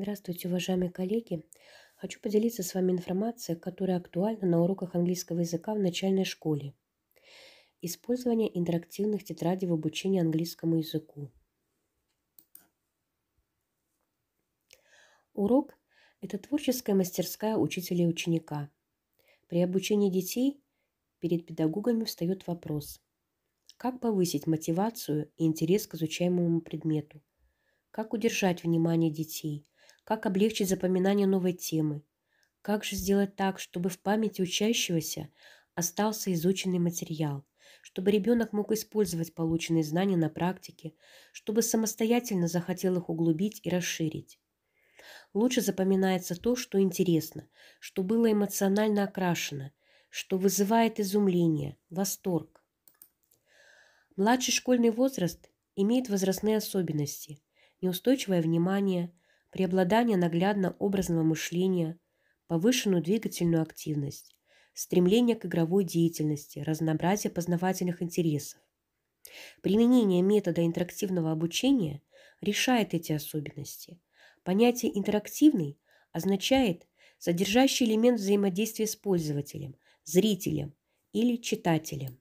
Здравствуйте, уважаемые коллеги! Хочу поделиться с вами информацией, которая актуальна на уроках английского языка в начальной школе. Использование интерактивных тетрадей в обучении английскому языку. Урок – это творческая мастерская учителя и ученика. При обучении детей перед педагогами встает вопрос – как повысить мотивацию и интерес к изучаемому предмету? Как удержать внимание детей – как облегчить запоминание новой темы, как же сделать так, чтобы в памяти учащегося остался изученный материал, чтобы ребенок мог использовать полученные знания на практике, чтобы самостоятельно захотел их углубить и расширить. Лучше запоминается то, что интересно, что было эмоционально окрашено, что вызывает изумление, восторг. Младший школьный возраст имеет возрастные особенности – неустойчивое внимание, преобладание наглядно-образного мышления, повышенную двигательную активность, стремление к игровой деятельности, разнообразие познавательных интересов. Применение метода интерактивного обучения решает эти особенности. Понятие «интерактивный» означает содержащий элемент взаимодействия с пользователем, зрителем или читателем.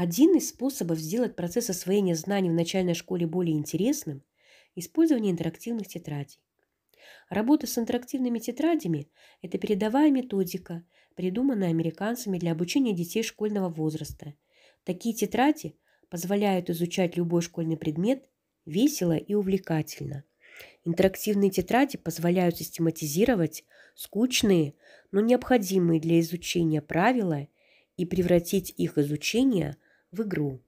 Один из способов сделать процесс освоения знаний в начальной школе более интересным – использование интерактивных тетрадей. Работа с интерактивными тетрадями – это передовая методика, придуманная американцами для обучения детей школьного возраста. Такие тетради позволяют изучать любой школьный предмет весело и увлекательно. Интерактивные тетради позволяют систематизировать скучные, но необходимые для изучения правила и превратить их изучение – в игру.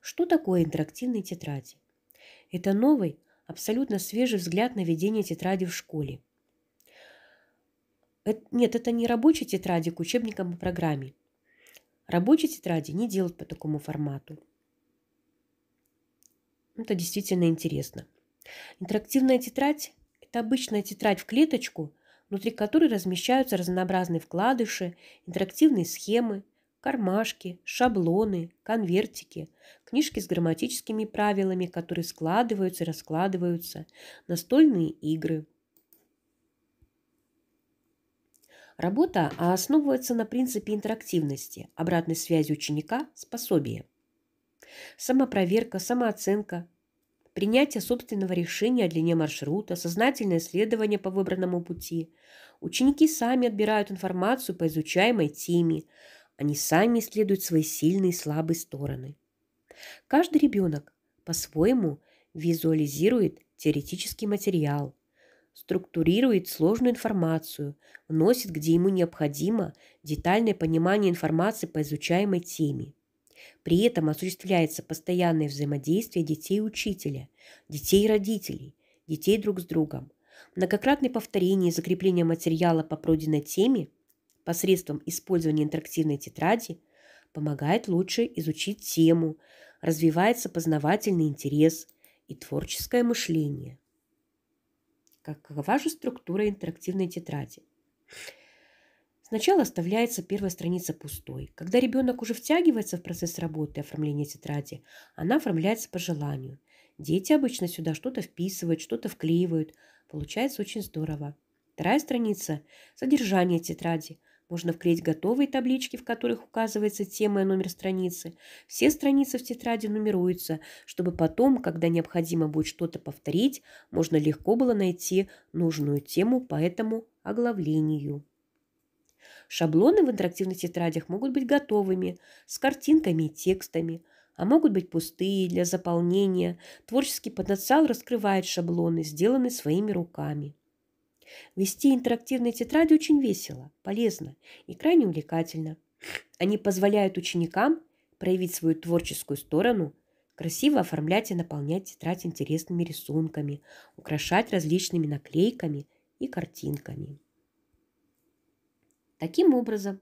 Что такое интерактивные тетради? Это новый, абсолютно свежий взгляд на ведение тетради в школе. Э, нет, это не рабочие тетради к учебникам и программе. Рабочие тетради не делают по такому формату. Это действительно интересно. Интерактивная тетрадь – это обычная тетрадь в клеточку, внутри которой размещаются разнообразные вкладыши, интерактивные схемы – кармашки, шаблоны, конвертики, книжки с грамматическими правилами, которые складываются и раскладываются, настольные игры. Работа основывается на принципе интерактивности, обратной связи ученика с Самопроверка, самооценка, принятие собственного решения о длине маршрута, сознательное исследование по выбранному пути. Ученики сами отбирают информацию по изучаемой теме, они сами исследуют свои сильные и слабые стороны. Каждый ребенок по-своему визуализирует теоретический материал, структурирует сложную информацию, вносит, где ему необходимо, детальное понимание информации по изучаемой теме. При этом осуществляется постоянное взаимодействие детей и учителя, детей и родителей, детей друг с другом. Многократное повторение и закрепление материала по пройденной теме посредством использования интерактивной тетради помогает лучше изучить тему, развивается познавательный интерес и творческое мышление. Какова же структура интерактивной тетради? Сначала оставляется первая страница пустой. Когда ребенок уже втягивается в процесс работы и оформления тетради, она оформляется по желанию. Дети обычно сюда что-то вписывают, что-то вклеивают. Получается очень здорово. Вторая страница – содержание тетради – можно вклеить готовые таблички, в которых указывается тема и номер страницы. Все страницы в тетради нумеруются, чтобы потом, когда необходимо будет что-то повторить, можно легко было найти нужную тему по этому оглавлению. Шаблоны в интерактивных тетрадях могут быть готовыми, с картинками и текстами, а могут быть пустые для заполнения. Творческий потенциал раскрывает шаблоны, сделанные своими руками. Вести интерактивные тетради очень весело, полезно и крайне увлекательно. Они позволяют ученикам проявить свою творческую сторону, красиво оформлять и наполнять тетрадь интересными рисунками, украшать различными наклейками и картинками. Таким образом,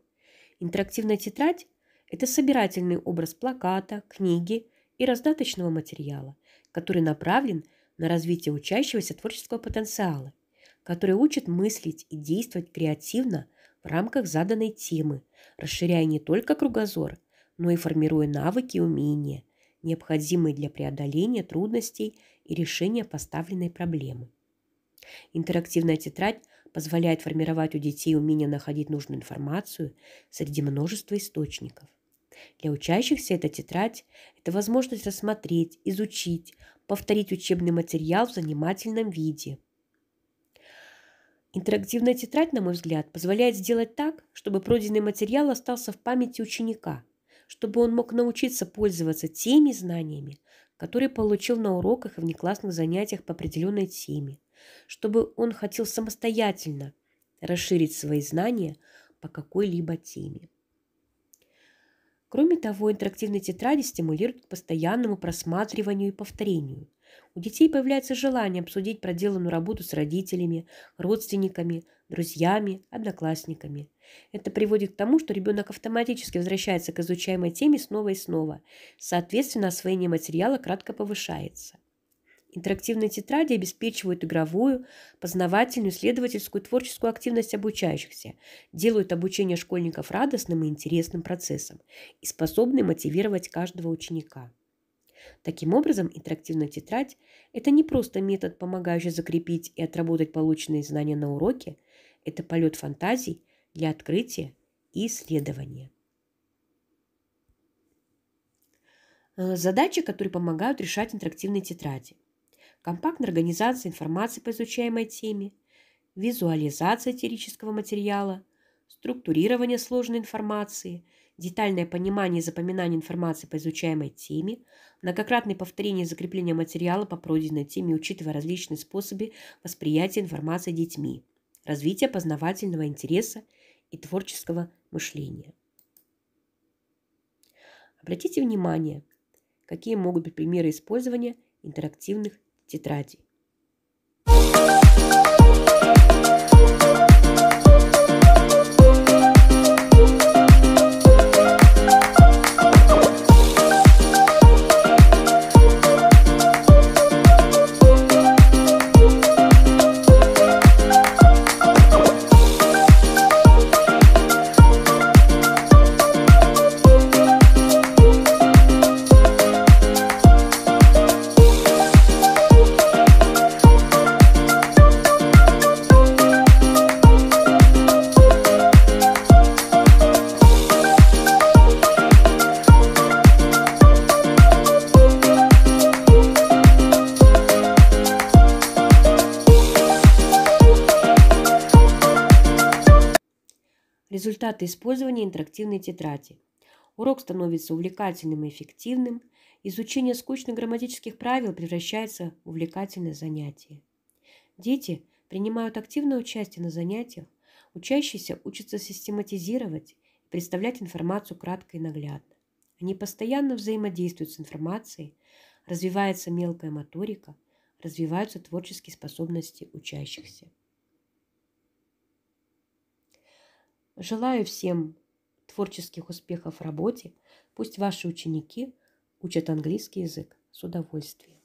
интерактивная тетрадь – это собирательный образ плаката, книги и раздаточного материала, который направлен на развитие учащегося творческого потенциала – который учит мыслить и действовать креативно в рамках заданной темы, расширяя не только кругозор, но и формируя навыки и умения, необходимые для преодоления трудностей и решения поставленной проблемы. Интерактивная тетрадь позволяет формировать у детей умение находить нужную информацию среди множества источников. Для учащихся эта тетрадь – это возможность рассмотреть, изучить, повторить учебный материал в занимательном виде – Интерактивная тетрадь, на мой взгляд, позволяет сделать так, чтобы пройденный материал остался в памяти ученика, чтобы он мог научиться пользоваться теми знаниями, которые получил на уроках и внеклассных занятиях по определенной теме, чтобы он хотел самостоятельно расширить свои знания по какой-либо теме. Кроме того, интерактивные тетради стимулируют к постоянному просматриванию и повторению. У детей появляется желание обсудить проделанную работу с родителями, родственниками, друзьями, одноклассниками. Это приводит к тому, что ребенок автоматически возвращается к изучаемой теме снова и снова. Соответственно, освоение материала кратко повышается. Интерактивные тетради обеспечивают игровую, познавательную, исследовательскую творческую активность обучающихся, делают обучение школьников радостным и интересным процессом и способны мотивировать каждого ученика. Таким образом, интерактивная тетрадь – это не просто метод, помогающий закрепить и отработать полученные знания на уроке, это полет фантазий для открытия и исследования. Э, задачи, которые помогают решать интерактивные тетради. Компактная организация информации по изучаемой теме, визуализация теоретического материала, структурирование сложной информации – детальное понимание и запоминание информации по изучаемой теме, многократное повторение закрепления материала по пройденной теме, учитывая различные способы восприятия информации детьми, развитие познавательного интереса и творческого мышления. Обратите внимание, какие могут быть примеры использования интерактивных тетрадей. результаты использования интерактивной тетради. Урок становится увлекательным и эффективным. Изучение скучных грамматических правил превращается в увлекательное занятие. Дети принимают активное участие на занятиях. Учащиеся учатся систематизировать и представлять информацию кратко и наглядно. Они постоянно взаимодействуют с информацией, развивается мелкая моторика, развиваются творческие способности учащихся. Желаю всем творческих успехов в работе. Пусть ваши ученики учат английский язык с удовольствием.